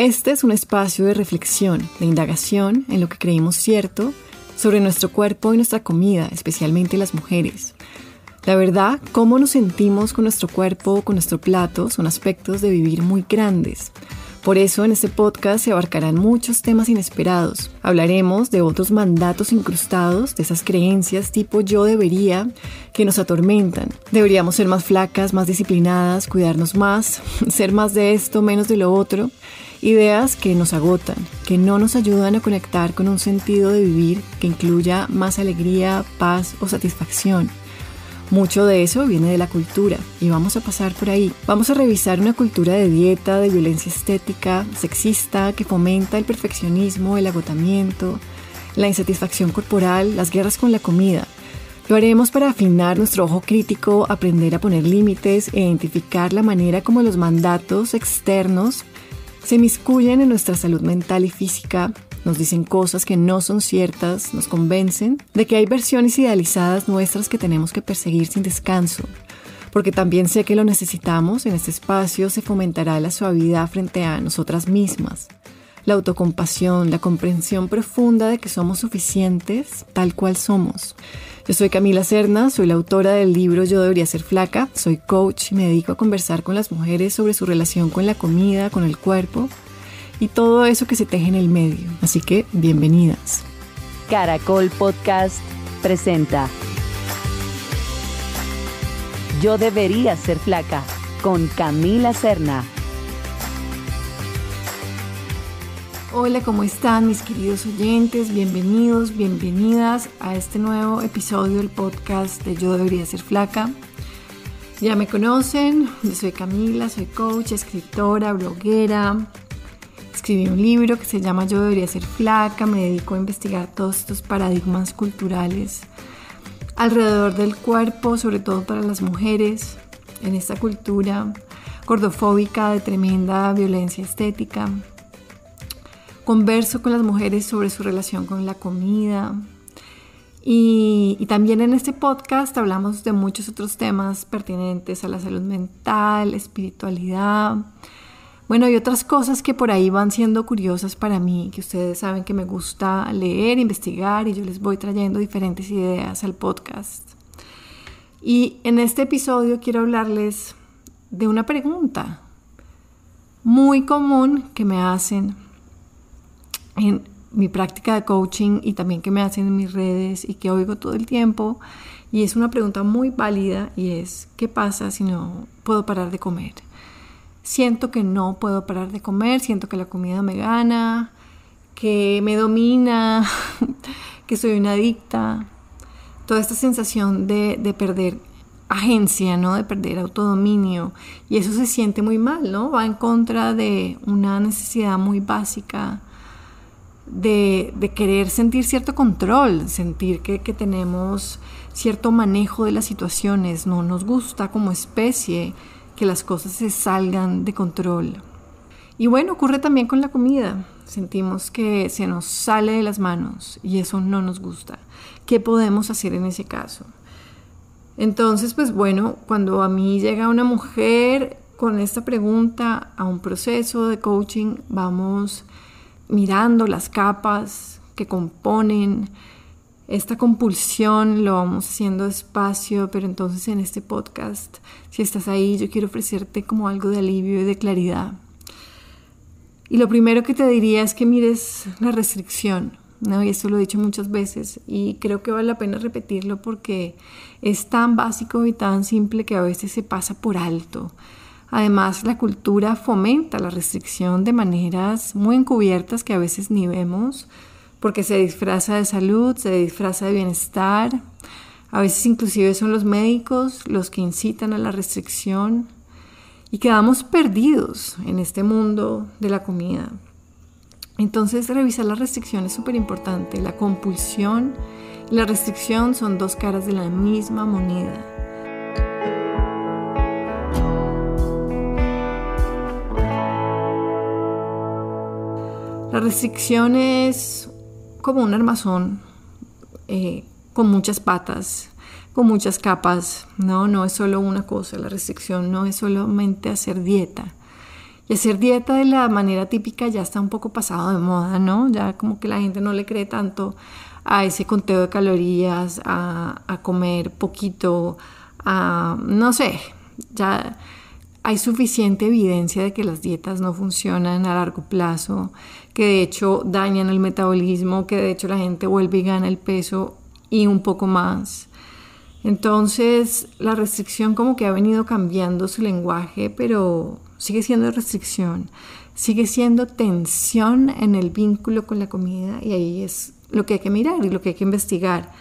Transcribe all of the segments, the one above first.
Este es un espacio de reflexión, de indagación en lo que creímos cierto sobre nuestro cuerpo y nuestra comida, especialmente las mujeres. La verdad, cómo nos sentimos con nuestro cuerpo con nuestro plato son aspectos de vivir muy grandes. Por eso en este podcast se abarcarán muchos temas inesperados. Hablaremos de otros mandatos incrustados, de esas creencias tipo yo debería que nos atormentan. Deberíamos ser más flacas, más disciplinadas, cuidarnos más, ser más de esto, menos de lo otro. Ideas que nos agotan, que no nos ayudan a conectar con un sentido de vivir que incluya más alegría, paz o satisfacción. Mucho de eso viene de la cultura y vamos a pasar por ahí. Vamos a revisar una cultura de dieta, de violencia estética, sexista, que fomenta el perfeccionismo, el agotamiento, la insatisfacción corporal, las guerras con la comida. Lo haremos para afinar nuestro ojo crítico, aprender a poner límites e identificar la manera como los mandatos externos se miscuyen en nuestra salud mental y física, nos dicen cosas que no son ciertas, nos convencen de que hay versiones idealizadas nuestras que tenemos que perseguir sin descanso. Porque también sé que lo necesitamos, en este espacio se fomentará la suavidad frente a nosotras mismas, la autocompasión, la comprensión profunda de que somos suficientes tal cual somos. Yo soy Camila Cerna, soy la autora del libro Yo debería ser flaca, soy coach y me dedico a conversar con las mujeres sobre su relación con la comida, con el cuerpo y todo eso que se teje en el medio. Así que bienvenidas. Caracol Podcast presenta Yo debería ser flaca con Camila Cerna. Hola, ¿cómo están mis queridos oyentes? Bienvenidos, bienvenidas a este nuevo episodio del podcast de Yo debería ser flaca. Ya me conocen, yo soy Camila, soy coach, escritora, bloguera. Escribí un libro que se llama Yo debería ser flaca, me dedico a investigar todos estos paradigmas culturales alrededor del cuerpo, sobre todo para las mujeres, en esta cultura gordofóbica de tremenda violencia estética, Converso con las mujeres sobre su relación con la comida. Y, también en este podcast hablamos de muchos otros temas pertinentes a la salud mental, espiritualidad, bueno, y otras cosas que por ahí van siendo curiosas para mí, que ustedes saben que me gusta leer, investigar y yo les voy trayendo diferentes ideas al podcast. Y en este episodio quiero hablarles de una pregunta muy común que me hacen en mi práctica de coaching y también que me hacen en mis redes y que oigo todo el tiempo. Y es una pregunta muy válida y es, ¿qué pasa si no puedo parar de comer? Siento que no puedo parar de comer, siento que la comida me gana, que me domina, que soy una adicta. Toda esta sensación de, de perder agencia, ¿no? De perder autodominio. Y eso se siente muy mal, ¿no? Va en contra de una necesidad muy básica de, querer sentir cierto control, sentir que, que, tenemos cierto manejo de las situaciones. No nos gusta como especie que las cosas se salgan de control. Y bueno, ocurre también con la comida. Sentimos que se nos sale de las manos y eso no nos gusta. ¿Qué podemos hacer en ese caso? Entonces, pues bueno, cuando a mí llega una mujer con esta pregunta a un proceso de coaching, vamos mirando las capas que componen esta compulsión, lo vamos haciendo despacio, pero entonces en este podcast, si estás ahí, yo quiero ofrecerte como algo de alivio y de claridad. Y lo primero que te diría es que mires la restricción, ¿no? Y esto lo he dicho muchas veces y creo que vale la pena repetirlo porque es tan básico y tan simple que a veces se pasa por alto. Además, la cultura fomenta la restricción de maneras muy encubiertas que a veces ni vemos, porque se disfraza de salud, se disfraza de bienestar. A veces inclusive son los médicos los que incitan a la restricción y quedamos perdidos en este mundo de la comida. Entonces, revisar la restricción es súper importante. La compulsión y la restricción son dos caras de la misma moneda. La restricción es como un armazón eh, con muchas patas, con muchas capas. No, no es solo una cosa. La restricción no es solamente hacer dieta. Y hacer dieta de la manera típica ya está un poco pasado de moda, ¿no? Ya como que la gente no le cree tanto a ese conteo de calorías, a, comer poquito, a no sé, ya hay suficiente evidencia de que las dietas no funcionan a largo plazo, que de hecho dañan el metabolismo, que de hecho la gente vuelve y gana el peso y un poco más. Entonces, la restricción como que ha venido cambiando su lenguaje, pero sigue siendo restricción, sigue siendo tensión en el vínculo con la comida y ahí es lo que hay que mirar y lo que hay que investigar.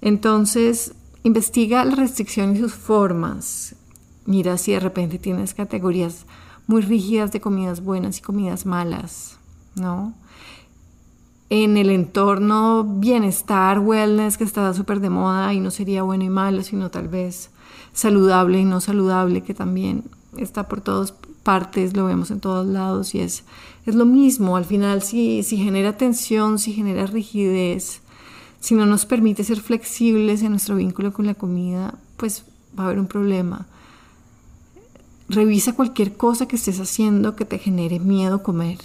Entonces, investiga la restricción y sus formas. Mira si de repente tienes categorías muy rígidas de comidas buenas y comidas malas. ¿no? En el entorno bienestar, wellness, que está súper de moda y no sería bueno y malo, sino tal vez saludable y no saludable, que también está por todas partes, lo vemos en todos lados y es, es lo mismo. Al final, si, si genera tensión, si genera rigidez, si no nos permite ser flexibles en nuestro vínculo con la comida, pues va a haber un problema. Revisa cualquier cosa que estés haciendo que te genere miedo comer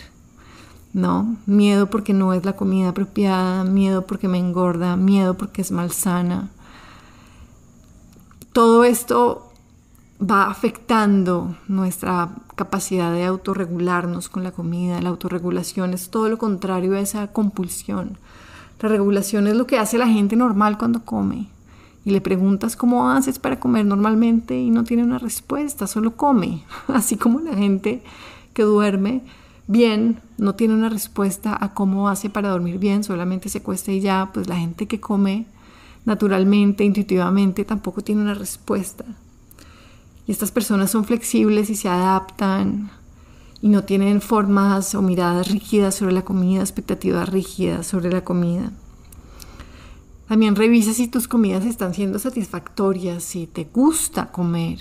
¿no? Miedo porque no es la comida apropiada, miedo porque me engorda, miedo porque es malsana. Todo esto va afectando nuestra capacidad de autorregularnos con la comida. La autorregulación es todo lo contrario a esa compulsión. La regulación es lo que hace la gente normal cuando come. Y le preguntas cómo haces para comer normalmente y no tiene una respuesta, solo come. Así como la gente que duerme bien, no tiene una respuesta a cómo hace para dormir bien, solamente se cuesta y ya, pues la gente que come naturalmente, intuitivamente, tampoco tiene una respuesta. Y estas personas son flexibles y se adaptan y no tienen formas o miradas rígidas sobre la comida, expectativas rígidas sobre la comida. También revisa si tus comidas están siendo satisfactorias, si te gusta comer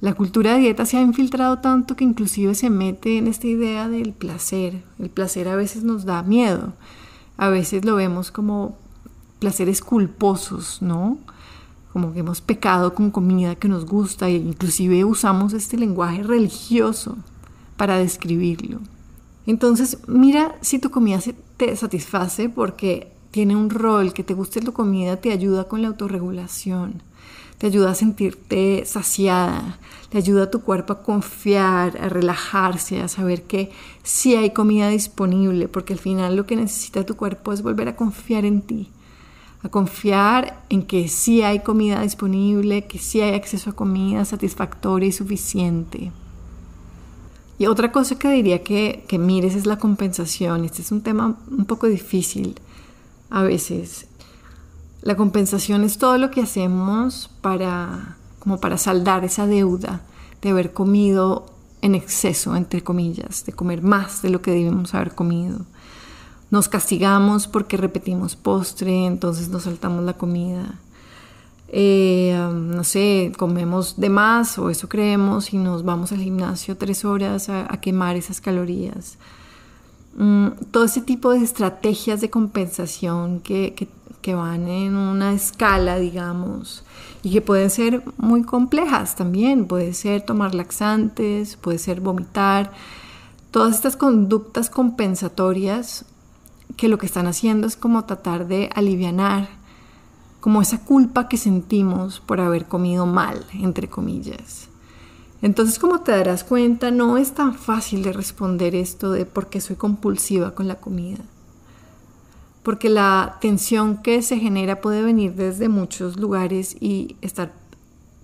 la cultura de dieta se ha infiltrado tanto que inclusive se mete en esta idea del placer. El placer a veces nos da miedo, a veces lo vemos como placeres culposos, ¿no? Como que hemos pecado con comida que nos gusta e inclusive usamos este lenguaje religioso para describirlo. Entonces, mira si tu comida te satisface porque tiene un rol, que te guste tu comida te ayuda con la autorregulación, te ayuda a sentirte saciada, te ayuda a tu cuerpo a confiar, a relajarse, a saber que si hay comida disponible, porque al final lo que necesita tu cuerpo es volver a confiar en ti, a confiar en que sí hay comida disponible, que sí hay acceso a comida satisfactoria y suficiente. Y otra cosa que diría que, que mires es la compensación. Este es un tema un poco difícil a veces. La compensación es todo lo que hacemos para, como para saldar esa deuda de haber comido en exceso, entre comillas, de comer más de lo que debemos haber comido. Nos castigamos porque repetimos postre, entonces nos saltamos la comida. Eh, um, no sé, comemos de más o eso creemos y nos vamos al gimnasio tres horas a quemar esas calorías. Mm, todo ese tipo de estrategias de compensación que, que van en una escala, digamos, y que pueden ser muy complejas también. Puede ser tomar laxantes, puede ser vomitar. Todas estas conductas compensatorias que lo que están haciendo es como tratar de aliviar como esa culpa que sentimos por haber comido mal, entre comillas. Entonces, como te darás cuenta, no es tan fácil de responder esto de por qué soy compulsiva con la comida. Porque la tensión que se genera puede venir desde muchos lugares y estar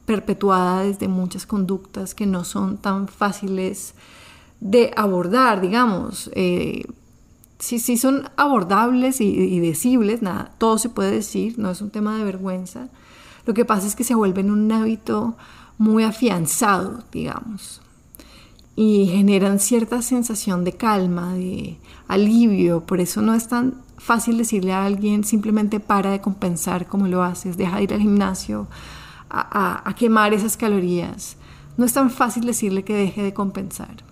perpetuada desde muchas conductas que no son tan fáciles de abordar, digamos. Eh, sí si, son abordables y, decibles, nada, todo se puede decir, no es un tema de vergüenza. Lo que pasa es que se vuelven un hábito muy afianzado, digamos, y generan cierta sensación de calma, de alivio, por eso no es tan fácil decirle a alguien simplemente para de compensar como lo haces, deja de ir al gimnasio a, quemar esas calorías, no es tan fácil decirle que deje de compensar.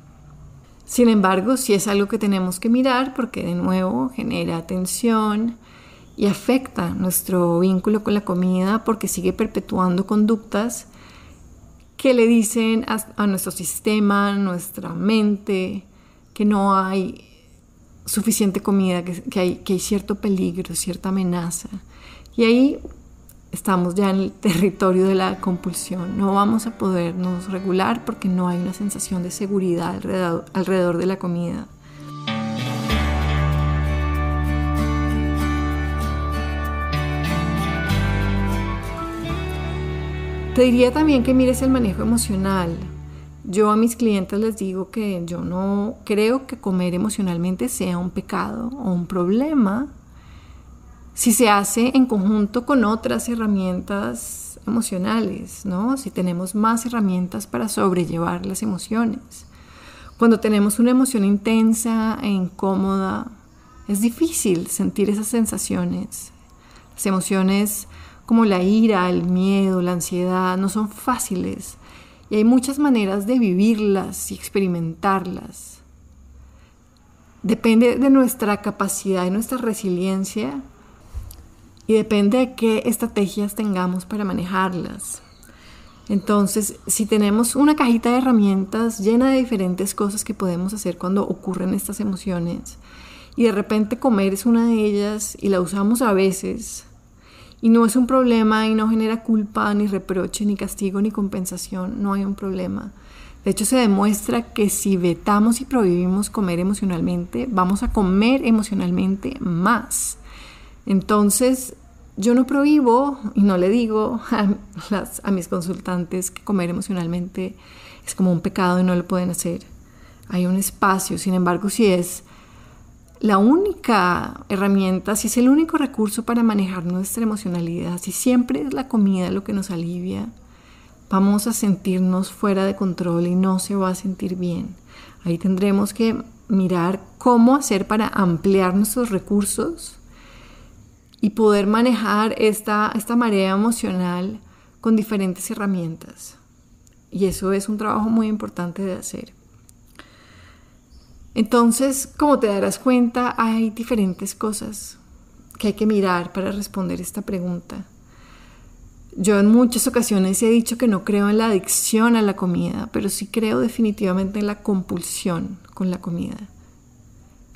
Sin embargo, si es algo que tenemos que mirar porque de nuevo genera tensión y afecta nuestro vínculo con la comida porque sigue perpetuando conductas que le dicen a, nuestro sistema, nuestra mente, que no hay suficiente comida, que, hay, que cierto peligro, cierta amenaza. Y ahí estamos ya en el territorio de la compulsión. No vamos a podernos regular porque no hay una sensación de seguridad alrededor de la comida. Te diría también que mires el manejo emocional. Yo a mis clientes les digo que yo no creo que comer emocionalmente sea un pecado o un problema si se hace en conjunto con otras herramientas emocionales, ¿no? Si tenemos más herramientas para sobrellevar las emociones. Cuando tenemos una emoción intensa e incómoda, es difícil sentir esas sensaciones. Las emociones como la ira, el miedo, la ansiedad, no son fáciles y hay muchas maneras de vivirlas y experimentarlas. Depende de nuestra capacidad, y nuestra resiliencia y depende de qué estrategias tengamos para manejarlas. Entonces, si tenemos una cajita de herramientas llena de diferentes cosas que podemos hacer cuando ocurren estas emociones y de repente comer es una de ellas y la usamos a veces, y no es un problema y no genera culpa, ni reproche, ni castigo, ni compensación. No hay un problema. De hecho, se demuestra que si vetamos y prohibimos comer emocionalmente, vamos a comer emocionalmente más. Entonces, yo no prohíbo y no le digo a, las, a mis consultantes que comer emocionalmente es como un pecado y no lo pueden hacer. Hay un espacio, sin embargo, si es la única herramienta, si es el único recurso para manejar nuestra emocionalidad, si siempre es la comida lo que nos alivia, vamos a sentirnos fuera de control y no se va a sentir bien. Ahí tendremos que mirar cómo hacer para ampliar nuestros recursos y poder manejar esta, esta marea emocional con diferentes herramientas. Y eso es un trabajo muy importante de hacer. Entonces, como te darás cuenta, hay diferentes cosas que hay que mirar para responder esta pregunta. Yo en muchas ocasiones he dicho que no creo en la adicción a la comida, pero sí creo definitivamente en la compulsión con la comida,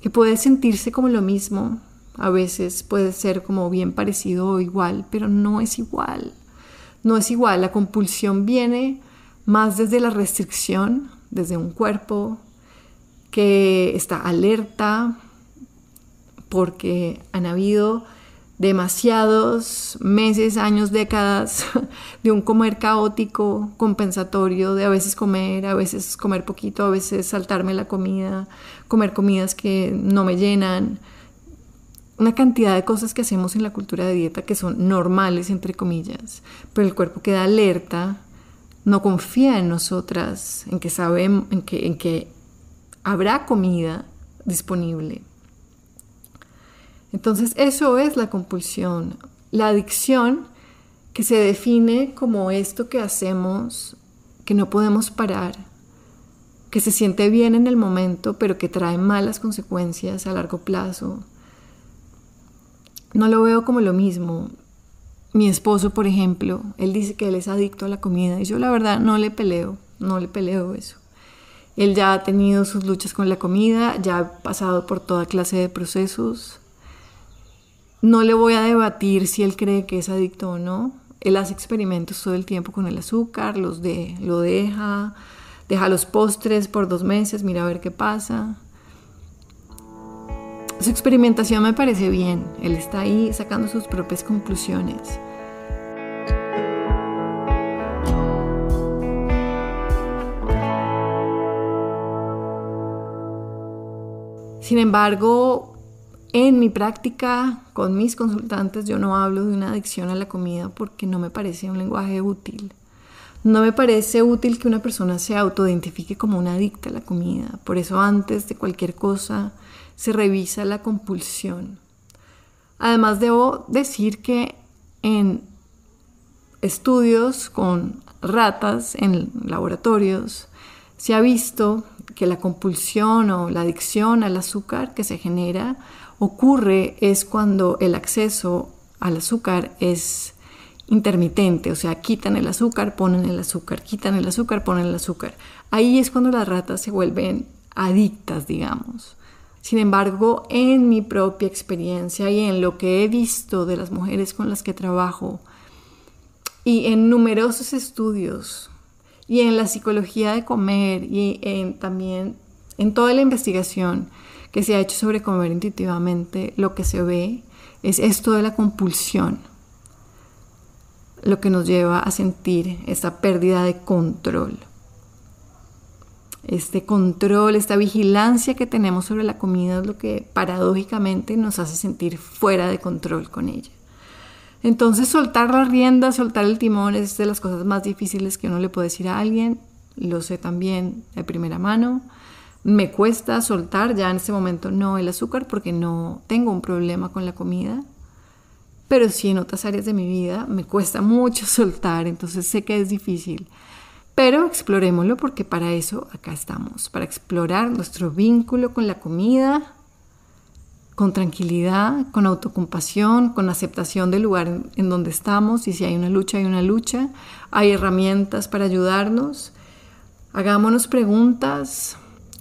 que puede sentirse como lo mismo, a veces puede ser como bien parecido o igual, pero no es igual. No es igual, la compulsión viene más desde la restricción, desde un cuerpo que está alerta porque han habido demasiados meses, años, décadas de un comer caótico, compensatorio, de a veces comer, a veces comer poquito, a veces saltarme la comida, comer comidas que no me llenan, una cantidad de cosas que hacemos en la cultura de dieta que son normales, entre comillas, pero el cuerpo queda alerta, no confía en nosotras, en que sabemos, en que, habrá comida disponible. Entonces eso es la compulsión, la adicción que se define como esto que hacemos, que no podemos parar, que se siente bien en el momento, pero que trae malas consecuencias a largo plazo. No lo veo como lo mismo. Mi esposo, por ejemplo, él dice que él es adicto a la comida y yo la verdad no le peleo, no le peleo eso. Él ya ha tenido sus luchas con la comida, ya ha pasado por toda clase de procesos. No le voy a debatir si él cree que es adicto o no. Él hace experimentos todo el tiempo con el azúcar, los de, lo deja, deja los postres por dos meses, mira a ver qué pasa. Su experimentación me parece bien. Él está ahí sacando sus propias conclusiones. Sin embargo, en mi práctica con mis consultantes yo no hablo de una adicción a la comida porque no me parece un lenguaje útil. No me parece útil que una persona se autoidentifique como una adicta a la comida. Por eso antes de cualquier cosa se revisa la compulsión. Además debo decir que en estudios con ratas, en laboratorios, se ha visto que la compulsión o la adicción al azúcar que se genera ocurre es cuando el acceso al azúcar es intermitente, o sea, quitan el azúcar, ponen el azúcar, quitan el azúcar, ponen el azúcar. Ahí es cuando las ratas se vuelven adictas, digamos. Sin embargo, en mi propia experiencia y en lo que he visto de las mujeres con las que trabajo y en numerosos estudios y en la psicología de comer y en, también en toda la investigación que se ha hecho sobre comer intuitivamente, lo que se ve es esto de la compulsión, lo que nos lleva a sentir esta pérdida de control. Este control, esta vigilancia que tenemos sobre la comida es lo que paradójicamente nos hace sentir fuera de control con ella. Entonces soltar la rienda, soltar el timón es de las cosas más difíciles que uno le puede decir a alguien. Lo sé también de primera mano. Me cuesta soltar ya en este momento no el azúcar porque no tengo un problema con la comida. Pero sí en otras áreas de mi vida me cuesta mucho soltar, entonces sé que es difícil. Pero exploremoslo, porque para eso acá estamos, para explorar nuestro vínculo con la comida, con tranquilidad, con autocompasión, con aceptación del lugar en donde estamos y si hay una lucha, hay una lucha. Hay herramientas para ayudarnos. Hagámonos preguntas,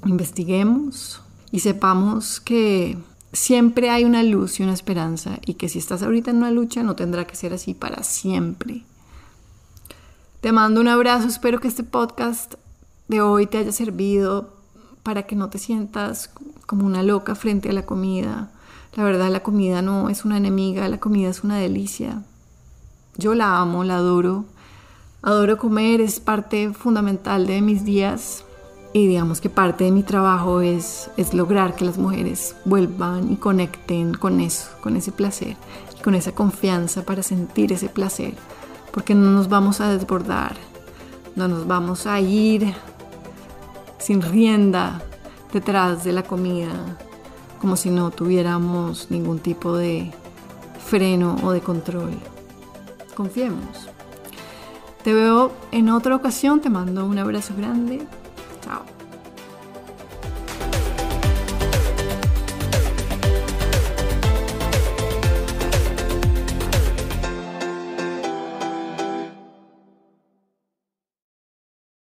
investiguemos y sepamos que siempre hay una luz y una esperanza y que si estás ahorita en una lucha no tendrá que ser así para siempre. Te mando un abrazo, espero que este podcast de hoy te haya servido para que no te sientas como una loca frente a la comida. La verdad, la comida no es una enemiga, la comida es una delicia. Yo la amo, la adoro. Adoro comer, es parte fundamental de mis días y digamos que parte de mi trabajo es, es lograr que las mujeres vuelvan y conecten con eso, con ese placer, con esa confianza para sentir ese placer, porque no nos vamos a desbordar, no nos vamos a ir sin rienda detrás de la comida, como si no tuviéramos ningún tipo de freno o de control. Confiemos. Te veo en otra ocasión, te mando un abrazo grande,